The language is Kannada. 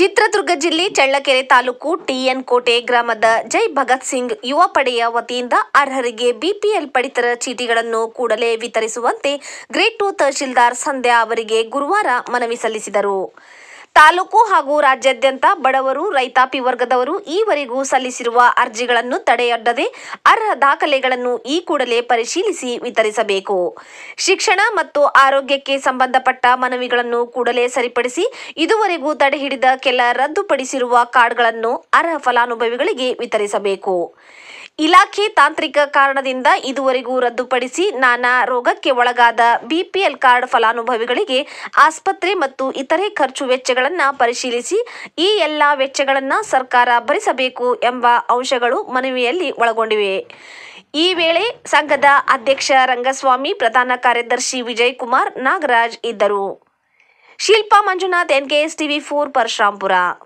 ಚಿತ್ರದುರ್ಗ ಜಿಲ್ಲೆ ಚಳ್ಳಕೆರೆ ತಾಲೂಕು ಟಿಎನ್ ಕೋಟೆ ಗ್ರಾಮದ ಜೈ ಭಗತ್ ಸಿಂಗ್ ಯುವ ಪಡೆಯ ವತಿಯಿಂದ ಅರ್ಹರಿಗೆ ಬಿಪಿಎಲ್ ಪಡಿತರ ಚೀಟಿಗಳನ್ನು ಕೂಡಲೇ ವಿತರಿಸುವಂತೆ ಗ್ರೇಟ್ ಟು ತಹಶೀಲ್ದಾರ್ ಸಂಧ್ಯಾ ಅವರಿಗೆ ಗುರುವಾರ ಮನವಿ ಸಲ್ಲಿಸಿದರು ತಾಲೂಕು ಹಾಗೂ ರಾಜ್ಯಾದ್ಯಂತ ಬಡವರು ರೈತಾಪಿ ವರ್ಗದವರು ಈವರೆಗೂ ಸಲ್ಲಿಸಿರುವ ಅರ್ಜಿಗಳನ್ನು ತಡೆಯೊಡ್ಡದೆ ಅರ್ಹ ದಾಖಲೆಗಳನ್ನು ಈ ಕೂಡಲೇ ಪರಿಶೀಲಿಸಿ ವಿತರಿಸಬೇಕು ಶಿಕ್ಷಣ ಮತ್ತು ಆರೋಗ್ಯಕ್ಕೆ ಸಂಬಂಧಪಟ್ಟ ಮನವಿಗಳನ್ನು ಕೂಡಲೇ ಸರಿಪಡಿಸಿ ಇದುವರೆಗೂ ತಡೆಹಿಡಿದ ಕೆಲ ರದ್ದುಪಡಿಸಿರುವ ಕಾರ್ಡ್ಗಳನ್ನು ಅರ್ಹ ಫಲಾನುಭವಿಗಳಿಗೆ ವಿತರಿಸಬೇಕು ಇಲಾಖೆ ತಾಂತ್ರಿಕ ಕಾರಣದಿಂದ ಇದುವರೆಗೂ ರದ್ದುಪಡಿಸಿ ನಾನಾ ರೋಗಕ್ಕೆ ಒಳಗಾದ ಬಿಪಿಎಲ್ ಕಾರ್ಡ್ ಫಲಾನುಭವಿಗಳಿಗೆ ಆಸ್ಪತ್ರೆ ಮತ್ತು ಇತರೆ ಖರ್ಚು ವೆಚ್ಚಗಳನ್ನು ಪರಿಶೀಲಿಸಿ ಈ ಎಲ್ಲ ವೆಚ್ಚಗಳನ್ನು ಸರ್ಕಾರ ಭರಿಸಬೇಕು ಎಂಬ ಅಂಶಗಳು ಮನವಿಯಲ್ಲಿ ಒಳಗೊಂಡಿವೆ ಈ ವೇಳೆ ಸಂಘದ ಅಧ್ಯಕ್ಷ ರಂಗಸ್ವಾಮಿ ಪ್ರಧಾನ ಕಾರ್ಯದರ್ಶಿ ವಿಜಯಕುಮಾರ್ ನಾಗರಾಜ್ ಇದ್ದರು Shilpa Manjunath NKS TV four Parashurampura